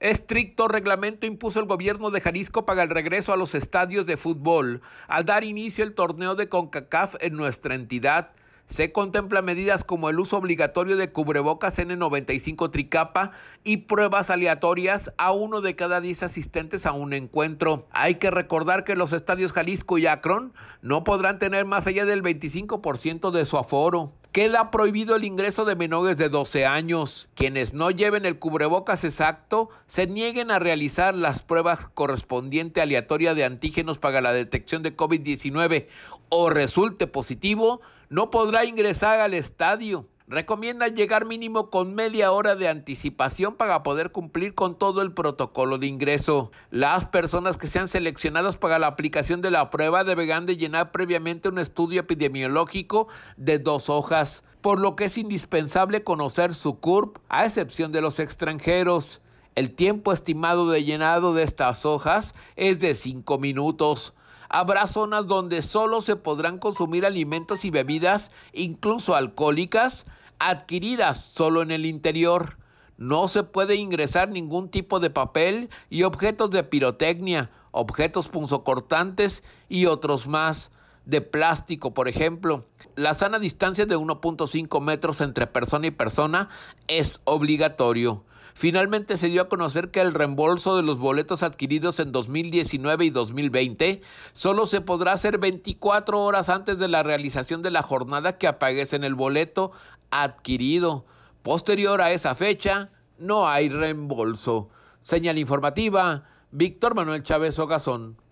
Estricto reglamento impuso el gobierno de Jalisco para el regreso a los estadios de fútbol al dar inicio el torneo de CONCACAF en nuestra entidad. Se contempla medidas como el uso obligatorio de cubrebocas N95 tricapa y pruebas aleatorias a uno de cada 10 asistentes a un encuentro. Hay que recordar que los estadios Jalisco y Akron no podrán tener más allá del 25% de su aforo. Queda prohibido el ingreso de menores de 12 años. Quienes no lleven el cubrebocas exacto se nieguen a realizar las pruebas correspondientes aleatorias de antígenos para la detección de COVID-19 o resulte positivo, no podrá ingresar al estadio. Recomienda llegar mínimo con media hora de anticipación para poder cumplir con todo el protocolo de ingreso. Las personas que sean seleccionadas para la aplicación de la prueba deberán de llenar previamente un estudio epidemiológico de dos hojas, por lo que es indispensable conocer su CURP, a excepción de los extranjeros. El tiempo estimado de llenado de estas hojas es de 5 minutos. Habrá zonas donde solo se podrán consumir alimentos y bebidas, incluso alcohólicas, adquiridas solo en el interior. No se puede ingresar ningún tipo de papel y objetos de pirotecnia, objetos punzocortantes y otros más de plástico, por ejemplo. La sana distancia de 1.5 metros entre persona y persona es obligatorio. Finalmente se dio a conocer que el reembolso de los boletos adquiridos en 2019 y 2020 solo se podrá hacer 24 horas antes de la realización de la jornada que aparece en el boleto adquirido. Posterior a esa fecha, no hay reembolso. Señal informativa, Víctor Manuel Chávez Ogazón.